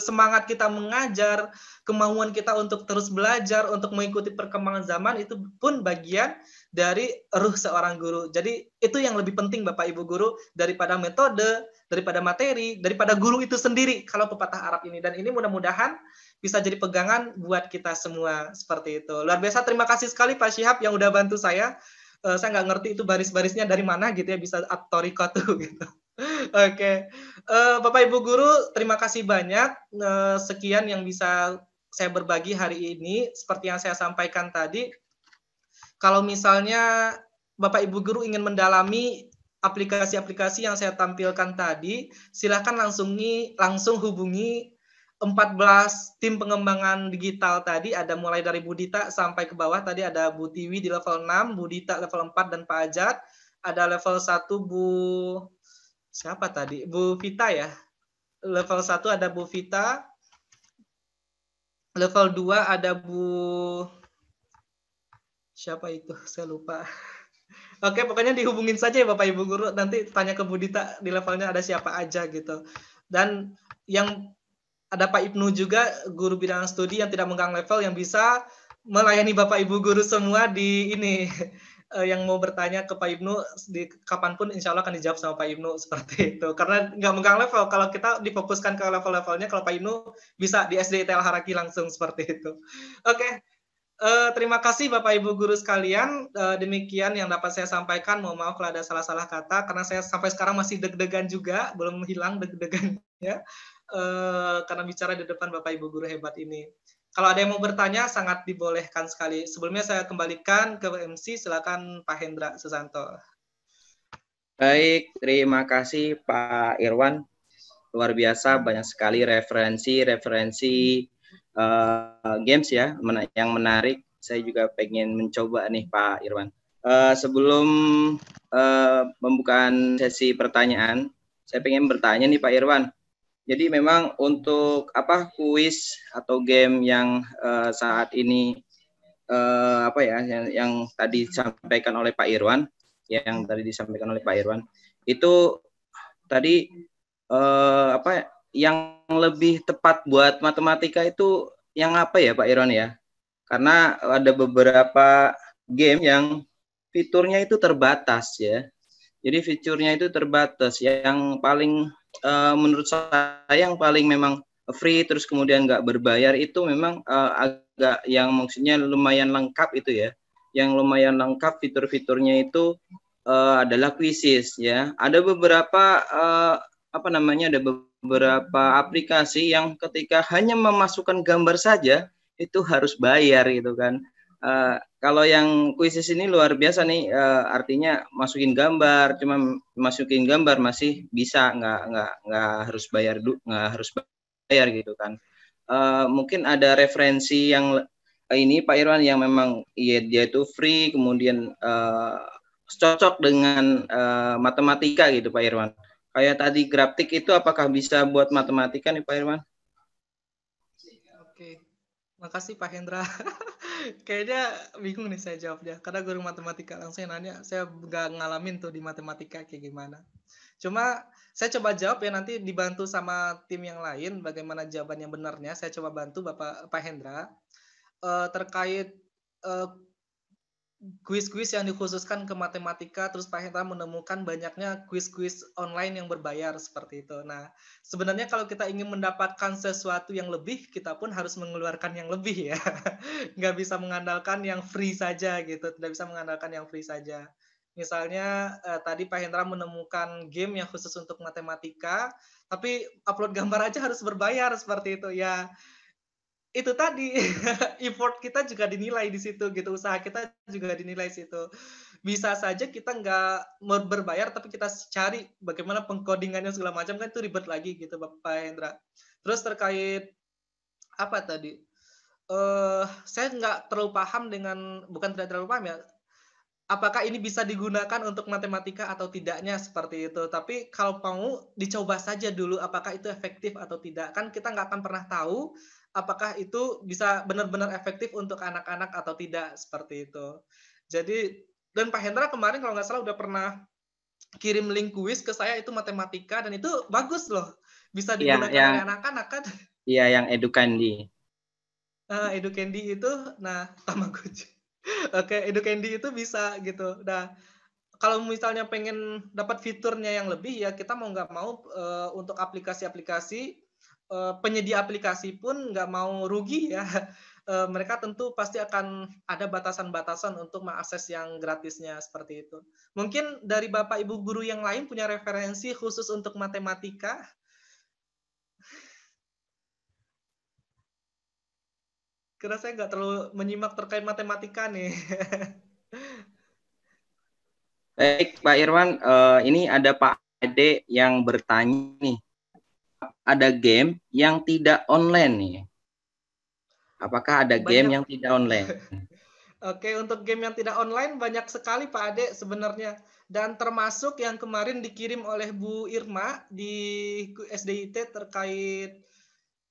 semangat kita mengajar, kemauan kita untuk terus belajar, untuk mengikuti perkembangan zaman itu pun bagian dari ruh seorang guru. Jadi itu yang lebih penting Bapak Ibu guru daripada metode, daripada materi, daripada guru itu sendiri kalau pepatah Arab ini dan ini mudah-mudahan bisa jadi pegangan buat kita semua seperti itu. Luar biasa terima kasih sekali Pak Syihab yang udah bantu saya. Eh, saya nggak ngerti itu baris-barisnya dari mana gitu ya bisa atau tuh gitu. Oke, uh, Bapak Ibu guru, terima kasih banyak. Uh, sekian yang bisa saya berbagi hari ini. Seperti yang saya sampaikan tadi, kalau misalnya Bapak Ibu guru ingin mendalami aplikasi-aplikasi yang saya tampilkan tadi, silahkan langsungi langsung hubungi 14 tim pengembangan digital tadi ada mulai dari Budita sampai ke bawah tadi ada Bu Tiwi di level 6, Budita level 4 dan Pak Ajat, ada level 1 Bu siapa tadi? Bu Vita ya. Level 1 ada Bu Vita. Level 2 ada Bu siapa itu? Saya lupa. Oke, pokoknya dihubungin saja ya Bapak Ibu guru. Nanti tanya ke Bu Dita di levelnya ada siapa aja gitu. Dan yang ada Pak Ibnu juga guru bidang studi yang tidak menggang level yang bisa melayani Bapak Ibu guru semua di ini Eh, yang mau bertanya ke Pak Ibnu di kapanpun insya Allah akan dijawab sama Pak Ibnu seperti itu karena nggak mengganggu level kalau kita difokuskan ke level-levelnya kalau Pak Ibnu bisa di SD ITL Haraki langsung seperti itu oke okay. Uh, eh, terima kasih Bapak Ibu guru sekalian. Uh, demikian yang dapat saya sampaikan. mau maaf kalau ada salah-salah kata karena saya sampai sekarang masih deg-degan juga, belum hilang deg-degannya uh, karena bicara di depan Bapak Ibu guru hebat ini. Kalau ada yang mau bertanya, sangat dibolehkan sekali. Sebelumnya saya kembalikan ke MC, silakan Pak Hendra Susanto. Baik, terima kasih Pak Irwan. Luar biasa, banyak sekali referensi-referensi uh, eh, games ya yang menarik. Saya juga pengen mencoba nih Pak Irwan. Uh, sebelum uh, pembukaan sesi pertanyaan, saya pengen bertanya nih Pak Irwan jadi memang untuk apa kuis atau game yang uh, saat ini uh, apa ya yang, yang tadi disampaikan oleh Pak Irwan, yang tadi disampaikan oleh Pak Irwan itu tadi uh, apa yang lebih tepat buat matematika itu yang apa ya Pak Irwan ya? Karena ada beberapa game yang fiturnya itu terbatas ya. Jadi fiturnya itu terbatas. Yang paling uh, menurut saya yang paling memang free terus kemudian nggak berbayar itu memang uh, agak yang maksudnya lumayan lengkap itu ya. Yang lumayan lengkap fitur-fiturnya itu uh, adalah kuisis ya. Ada beberapa uh, apa namanya ada beberapa aplikasi yang ketika hanya memasukkan gambar saja itu harus bayar gitu kan. Uh, kalau yang kuisis ini luar biasa nih, uh, artinya masukin gambar, cuma masukin gambar masih bisa, nggak nggak nggak harus bayar nggak harus bayar gitu kan. Uh, mungkin ada referensi yang ini Pak Irwan yang memang ya, dia itu free, kemudian uh, cocok dengan uh, matematika gitu Pak Irwan. Kayak tadi grafik itu apakah bisa buat matematika nih Pak Irwan? Makasih Pak Hendra. Kayaknya bingung nih saya jawab jawabnya, karena guru matematika langsung nanya, saya nggak ngalamin tuh di matematika kayak gimana. Cuma saya coba jawab ya nanti dibantu sama tim yang lain bagaimana jawaban yang benarnya. Saya coba bantu Bapak Pak Hendra uh, terkait uh, kuis-kuis yang dikhususkan ke matematika terus Pak Hendra menemukan banyaknya kuis-kuis online yang berbayar seperti itu. Nah, sebenarnya kalau kita ingin mendapatkan sesuatu yang lebih, kita pun harus mengeluarkan yang lebih ya. Nggak bisa mengandalkan yang free saja gitu, tidak bisa mengandalkan yang free saja. Misalnya eh, tadi Pak Hendra menemukan game yang khusus untuk matematika, tapi upload gambar aja harus berbayar seperti itu ya itu tadi effort kita juga dinilai di situ gitu usaha kita juga dinilai di situ bisa saja kita nggak berbayar tapi kita cari bagaimana pengkodingannya segala macam kan itu ribet lagi gitu Bapak Hendra terus terkait apa tadi uh, saya nggak terlalu paham dengan bukan tidak terlalu paham ya apakah ini bisa digunakan untuk matematika atau tidaknya seperti itu. Tapi kalau mau dicoba saja dulu apakah itu efektif atau tidak. Kan kita nggak akan pernah tahu apakah itu bisa benar-benar efektif untuk anak-anak atau tidak seperti itu. Jadi dan Pak Hendra kemarin kalau nggak salah udah pernah kirim link kuis ke saya itu matematika dan itu bagus loh bisa iya, digunakan anak-anak kan? Iya yang edukandi. Nah, eh, edukandi itu nah tamagotchi. Oke, edukandi itu bisa gitu. Nah, kalau misalnya pengen dapat fiturnya yang lebih ya kita mau nggak mau uh, untuk aplikasi-aplikasi Eh, penyedia aplikasi pun nggak mau rugi ya. Eh, mereka tentu pasti akan ada batasan-batasan untuk mengakses yang gratisnya seperti itu. Mungkin dari Bapak Ibu guru yang lain punya referensi khusus untuk matematika? Karena saya nggak terlalu menyimak terkait matematika nih. Baik, Pak Irwan, eh, ini ada Pak Ade yang bertanya nih ada game yang tidak online nih? Apakah ada banyak. game yang tidak online? Oke, untuk game yang tidak online banyak sekali Pak Ade sebenarnya. Dan termasuk yang kemarin dikirim oleh Bu Irma di SDIT terkait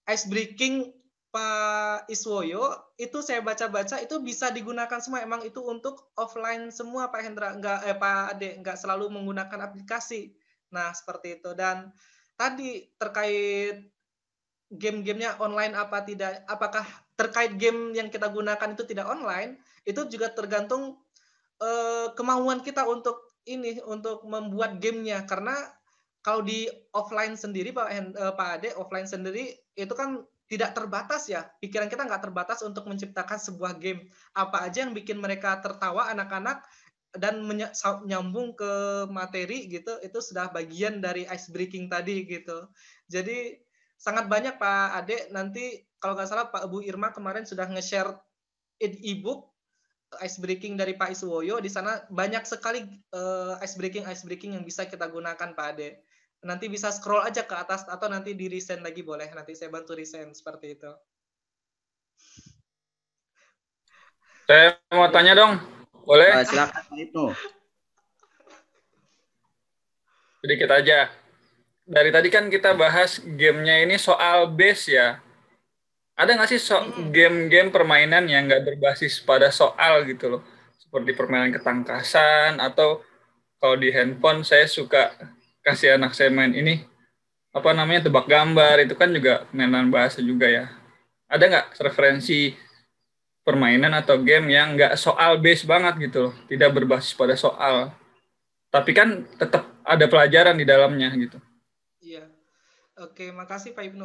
ice breaking Pak Iswoyo, itu saya baca-baca itu bisa digunakan semua. Emang itu untuk offline semua Pak Hendra, enggak eh Pak Ade, enggak selalu menggunakan aplikasi. Nah, seperti itu. Dan tadi terkait game-gamenya online apa tidak, apakah terkait game yang kita gunakan itu tidak online, itu juga tergantung eh, kemauan kita untuk ini, untuk membuat gamenya. Karena kalau di offline sendiri, Pak, eh, Pak Ade, offline sendiri itu kan tidak terbatas ya, pikiran kita nggak terbatas untuk menciptakan sebuah game. Apa aja yang bikin mereka tertawa anak-anak, dan menyambung ke materi gitu itu sudah bagian dari ice breaking tadi gitu jadi sangat banyak Pak Ade nanti kalau nggak salah Pak Bu Irma kemarin sudah nge-share e-book ice breaking dari Pak Iswoyo di sana banyak sekali uh, ice breaking ice breaking yang bisa kita gunakan Pak Ade nanti bisa scroll aja ke atas atau nanti di resend lagi boleh nanti saya bantu resend seperti itu saya mau tanya dong boleh? Uh, silakan Pak Sedikit aja. Dari tadi kan kita bahas gamenya ini soal base ya. Ada nggak sih so hmm. game-game permainan yang nggak berbasis pada soal gitu loh? Seperti permainan ketangkasan atau kalau di handphone saya suka kasih anak saya main ini apa namanya tebak gambar itu kan juga mainan bahasa juga ya. Ada nggak referensi permainan atau game yang nggak soal base banget gitu loh, tidak berbasis pada soal. Tapi kan tetap ada pelajaran di dalamnya gitu. Iya. Oke, makasih Pak Ibnu.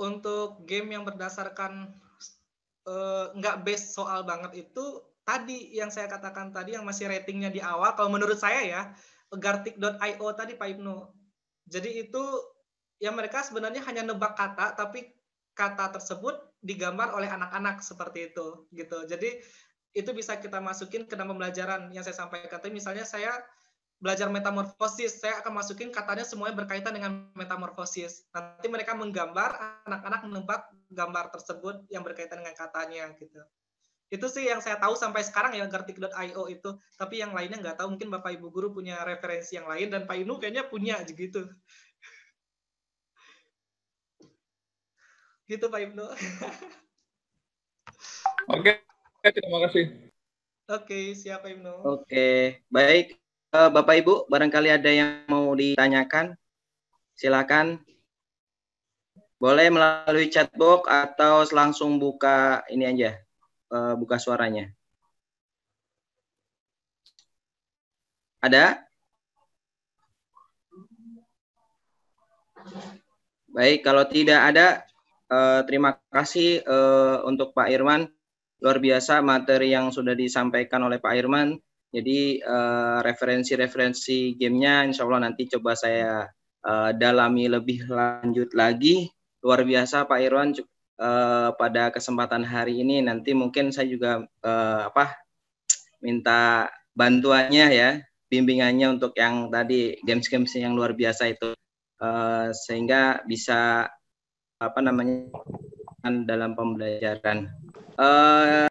Untuk game yang berdasarkan eh, nggak uh, base soal banget itu tadi yang saya katakan tadi yang masih ratingnya di awal kalau menurut saya ya gartik.io tadi Pak Ibnu. Jadi itu ya mereka sebenarnya hanya nebak kata tapi kata tersebut digambar oleh anak-anak seperti itu gitu. Jadi itu bisa kita masukin ke dalam pembelajaran yang saya sampaikan tadi misalnya saya belajar metamorfosis, saya akan masukin katanya semuanya berkaitan dengan metamorfosis. Nanti mereka menggambar, anak-anak menebak gambar tersebut yang berkaitan dengan katanya gitu. Itu sih yang saya tahu sampai sekarang ya gartik.io itu. Tapi yang lainnya nggak tahu, mungkin Bapak Ibu Guru punya referensi yang lain dan Pak Inu kayaknya punya gitu. Gitu Pak Ibnu. Oke, okay. terima kasih. Oke, okay, siapa Ibnu? Oke, okay. baik. Eh, Bapak Ibu, barangkali ada yang mau ditanyakan, silakan. Boleh melalui chatbox atau langsung buka ini aja, eh, buka suaranya. Ada? Baik, kalau tidak ada, Eh, terima kasih uh, untuk Pak Irman. Luar biasa materi yang sudah disampaikan oleh Pak Irman. Jadi uh, referensi-referensi gamenya insya Allah nanti coba saya uh, dalami lebih lanjut lagi. Luar biasa Pak Irwan uh, pada kesempatan hari ini nanti mungkin saya juga uh, apa minta bantuannya ya, bimbingannya untuk yang tadi games-games yang luar biasa itu uh, sehingga bisa apa namanya dalam pembelajaran. Uh,